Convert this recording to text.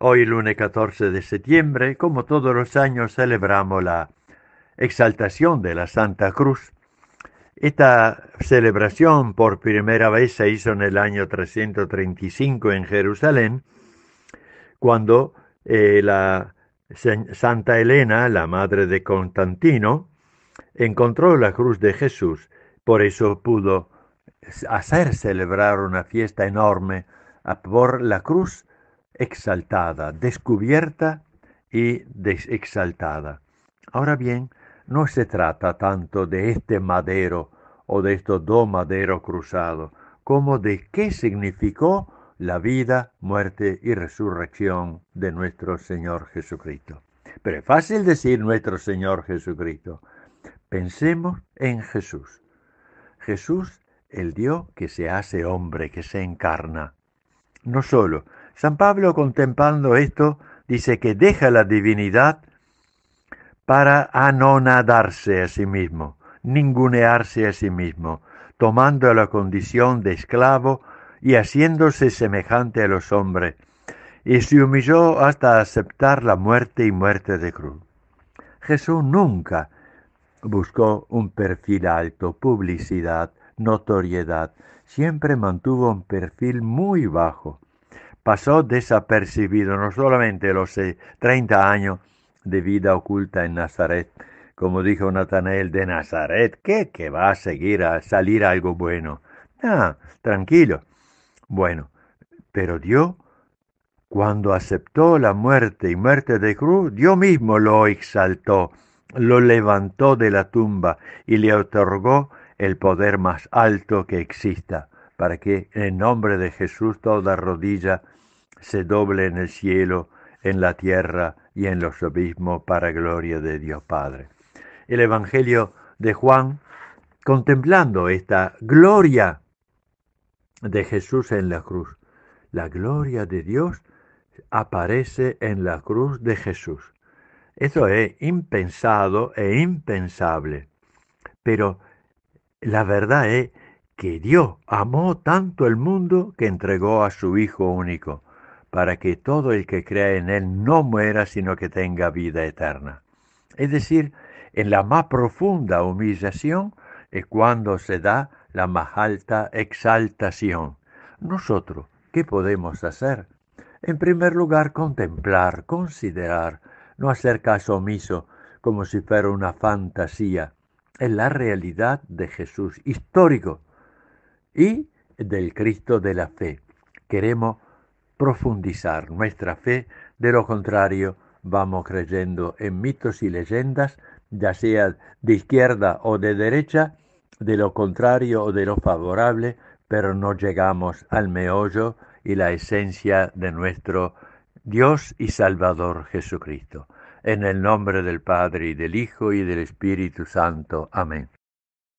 Hoy, lunes 14 de septiembre, como todos los años, celebramos la exaltación de la Santa Cruz. Esta celebración por primera vez se hizo en el año 335 en Jerusalén, cuando eh, la Santa Elena, la madre de Constantino, encontró la cruz de Jesús. Por eso pudo hacer celebrar una fiesta enorme por la cruz exaltada, descubierta y exaltada. Ahora bien, no se trata tanto de este madero o de estos dos maderos cruzados, como de qué significó la vida, muerte y resurrección de nuestro Señor Jesucristo. Pero es fácil decir nuestro Señor Jesucristo. Pensemos en Jesús. Jesús, el Dios que se hace hombre, que se encarna. No solo, San Pablo contemplando esto dice que deja la divinidad para anonadarse a sí mismo, ningunearse a sí mismo, tomando la condición de esclavo y haciéndose semejante a los hombres, y se humilló hasta aceptar la muerte y muerte de cruz. Jesús nunca buscó un perfil alto, publicidad, notoriedad, siempre mantuvo un perfil muy bajo, pasó desapercibido no solamente los 30 eh, años de vida oculta en Nazaret, como dijo Natanael de Nazaret, ¿qué que va a seguir a salir algo bueno? Ah, tranquilo. Bueno, pero Dios, cuando aceptó la muerte y muerte de cruz, Dios mismo lo exaltó, lo levantó de la tumba y le otorgó el poder más alto que exista, para que en nombre de Jesús toda rodilla se doble en el cielo, en la tierra y en los abismos para gloria de Dios Padre. El Evangelio de Juan, contemplando esta gloria de Jesús en la cruz, la gloria de Dios aparece en la cruz de Jesús. Eso es impensado e impensable, pero la verdad es que Dios amó tanto el mundo que entregó a su Hijo único, para que todo el que crea en Él no muera, sino que tenga vida eterna. Es decir, en la más profunda humillación es cuando se da la más alta exaltación. Nosotros, ¿qué podemos hacer? En primer lugar, contemplar, considerar, no hacer caso omiso como si fuera una fantasía. en la realidad de Jesús histórico, y del Cristo de la fe. Queremos profundizar nuestra fe, de lo contrario vamos creyendo en mitos y leyendas, ya sea de izquierda o de derecha, de lo contrario o de lo favorable, pero no llegamos al meollo y la esencia de nuestro Dios y Salvador Jesucristo. En el nombre del Padre y del Hijo y del Espíritu Santo. Amén.